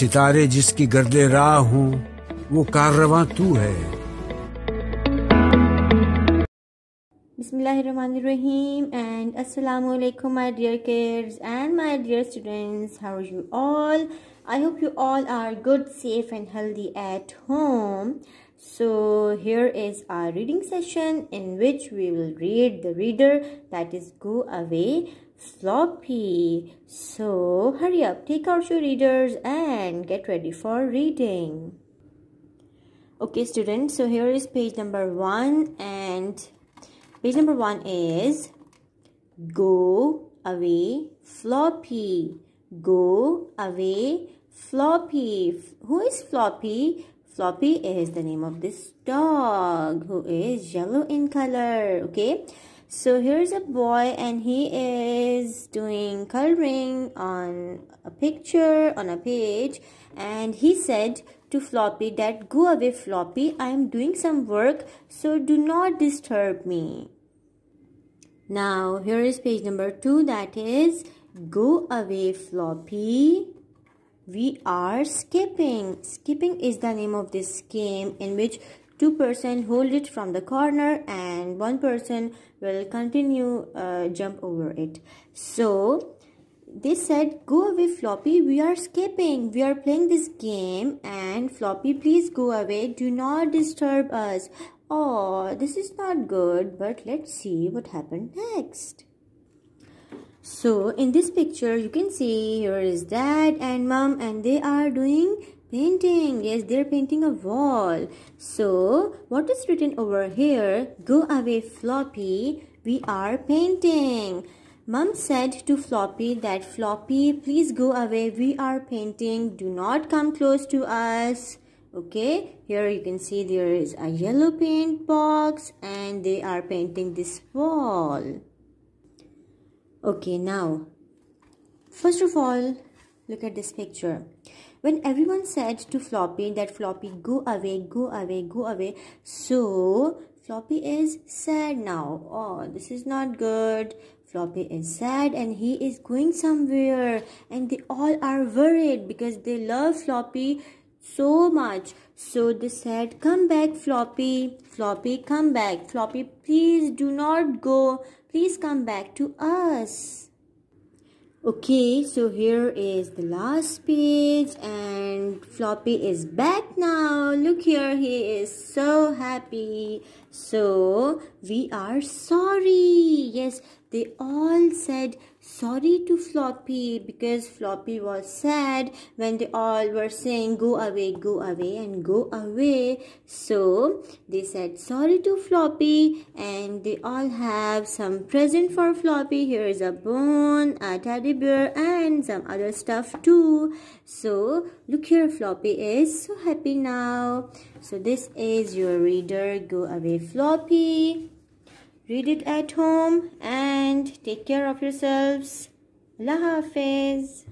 सितारे जिसकी गर्दे राह हूँ वो कारवा तू है रहीम एंड अस्सलाम वालेकुम my dear carers and my dear students how are you all I hope you all are good safe and healthy at home so here is our reading session in which we will read the reader that is go away Floppy, So hurry up, take out your readers and get ready for reading. Okay, students, so here is page number one, and page number one is Go away, floppy. Go away, floppy. Who is floppy? Floppy is the name of this dog who is yellow in color. Okay, so here's a boy and he is doing coloring on a picture on a page and he said to floppy that go away floppy I am doing some work so do not disturb me. Now here is page number 2 that is go away floppy we are skipping skipping is the name of this game in which two person hold it from the corner and one person will continue uh, jump over it so they said go away floppy we are skipping. we are playing this game and floppy please go away do not disturb us oh this is not good but let's see what happened next so in this picture you can see here is dad and mom and they are doing Painting. Yes, they're painting a wall. So, what is written over here? Go away, Floppy. We are painting. Mum said to Floppy that Floppy, please go away. We are painting. Do not come close to us. Okay, here you can see there is a yellow paint box and they are painting this wall. Okay, now, first of all, Look at this picture. When everyone said to Floppy that Floppy go away, go away, go away. So Floppy is sad now. Oh, this is not good. Floppy is sad and he is going somewhere and they all are worried because they love Floppy so much. So they said, come back Floppy, Floppy come back, Floppy please do not go, please come back to us. Okay, so here is the last page and Floppy is back now. Look here, he is so happy so we are sorry. Yes, they all said sorry to Floppy because Floppy was sad when they all were saying go away, go away and go away. So they said sorry to Floppy and they all have some present for Floppy. Here is a bone, a teddy bear and some other stuff too. So look here Floppy is so happy now. So this is your reader go away floppy. Read it at home and take care of yourselves. La Hafiz.